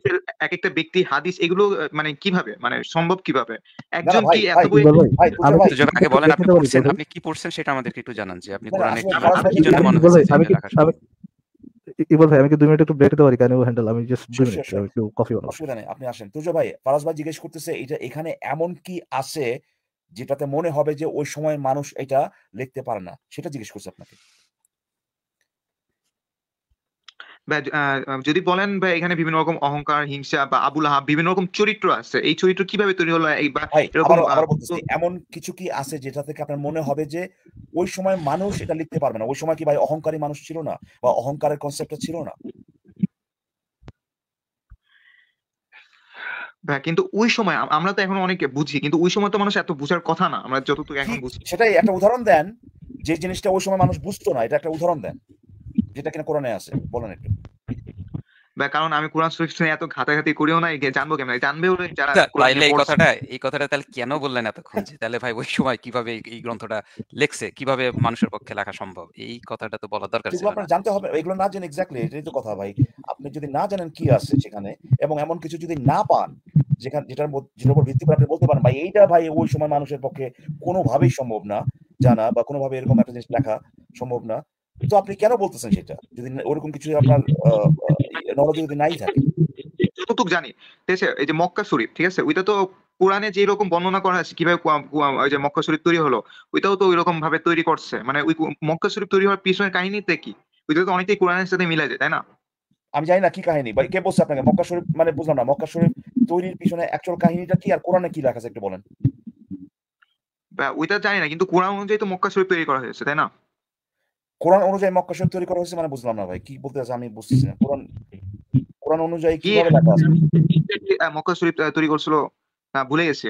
হাদিসের এক একটা ব্যক্তি হাদিস এগুলো মানে কিভাবে মানে সম্ভব কিভাবে একজন কি এত বই আগে বলেন আপনি পড়ছেন আপনি কি পড়ছেন সেটা আমাদেরকে একটু জানান যে আপনি কোরআনে কি জন্য মনে আমি অসুবিধা নেই আপনি জিজ্ঞেস করতেছে এখানে এমন কি আছে যেটাতে মনে হবে যে ওই সময় মানুষ এটা লিখতে পারে না সেটা জিজ্ঞেস করছে আপনাকে যদি বলেন বা এখানে বিভিন্ন রকম অহংকার হিংসা বা আবুল আহাব বিভিন্ন রকম চরিত্র আছে এই চরিত্র কিভাবে তৈরি হলো এই বা এরকম এমন কিছু কি আছে যেটা থেকে আপনার মনে হবে যে ওই সময় মানুষ এটা লিখতে পারবে না ওই সময় কি ভাই অহংকারী মানুষ ছিল না বা অহংকারের কনসেপ্টটা ছিল না কিন্তু ওই সময় আমরা তো এখন অনেকে বুঝি কিন্তু ওই সময় তো মানুষ এত বুঝার কথা না আমরা যতটুকু এখন বুঝি সেটাই একটা উদাহরণ দেন যে জিনিসটা ওই সময় মানুষ বুঝতো না এটা একটা উদাহরণ দেন যেটা কিনা কোরআনে আছে বলেন একটু কারণ আমি কোরআন শরীফ শুনে এত ঘাটাঘাটি করিও না জানবো কেমন জানবেও যারা আচ্ছা, এই কথাটা এই কথাটা তাহলে কেন বললেন এতক্ষণ যে তাহলে ভাই ওই সময় কিভাবে এই গ্রন্থটা লেখছে কিভাবে মানুষের পক্ষে লেখা সম্ভব এই কথাটা তো বলা দরকার ছিল আপনি জানতে হবে এগুলো না জেনে এক্স্যাক্টলি এটাই তো কথা ভাই আপনি যদি না জানেন কি আছে সেখানে এবং এমন কিছু যদি না পান যেখানে যেটার যেটার উপর ভিত্তি করে আপনি বলতে পারেন ভাই এইটা ভাই ওই সময় মানুষের পক্ষে কোনোভাবেই সম্ভব না জানা বা কোনোভাবে এরকম একটা জিনিস লেখা সম্ভব না তো আপনি কেন বলতেছেন সেটা যদি ওরকম কিছু আপনার নলেজ যদি নাই থাকে জানি ঠিক আছে এই যে মক্কা শরীফ ঠিক আছে ওইটা তো কোরআনে যে বর্ণনা করা আছে কিভাবে ওই যে মক্কা শরীফ তৈরি হলো ওইটাও তো ওইরকম ভাবে তৈরি করছে মানে ওই মক্কা শরীফ তৈরি হওয়ার পিছনের কাহিনীতে কি ওইটা তো অনেকটাই কোরআনের সাথে মিলে যায় তাই না আমি জানি না কি কাহিনী বা কে বলছে আপনাকে মক্কা শরীফ মানে বুঝলাম না মক্কা শরীফ তৈরির পিছনে অ্যাকচুয়াল কাহিনীটা কি আর কোরআনে কি লেখা আছে একটু বলেন ওইটা জানি না কিন্তু কোরআন অনুযায়ী তো মক্কা শরীফ তৈরি করা হয়েছে তাই না কোরআন অনুযায়ী মক্কা শহর তৈরি করা হয়েছে মানে বুঝলাম না ভাই কি বলতে আছে আমি বুঝতেছি না কোরআন কোরআন অনুযায়ী কিভাবে লেখা আছে মক্কা শরীফ তৈরি করছিল না ভুলে গেছি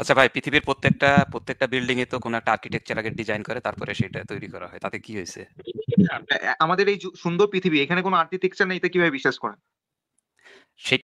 আচ্ছা ভাই পৃথিবীর প্রত্যেকটা প্রত্যেকটা বিল্ডিং এ তো কোনো একটা আর্কিটেকচার আগে ডিজাইন করে তারপরে সেটা তৈরি করা হয় তাতে কি হয়েছে আমাদের এই সুন্দর পৃথিবী এখানে কোনো আর্কিটেকচার নেই তা কিভাবে বিশ্বাস করেন